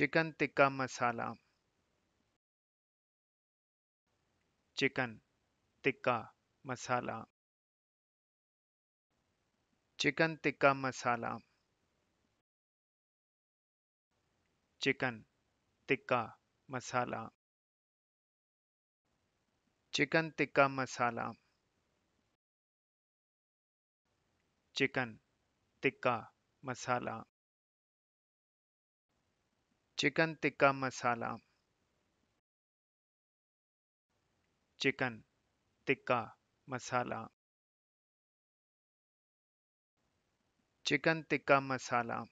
chicken tikka masala chicken tikka masala chicken tikka masala chicken tikka masala chicken tikka masala chicken tikka masala chicken tikka masala chicken tikka masala chicken tikka masala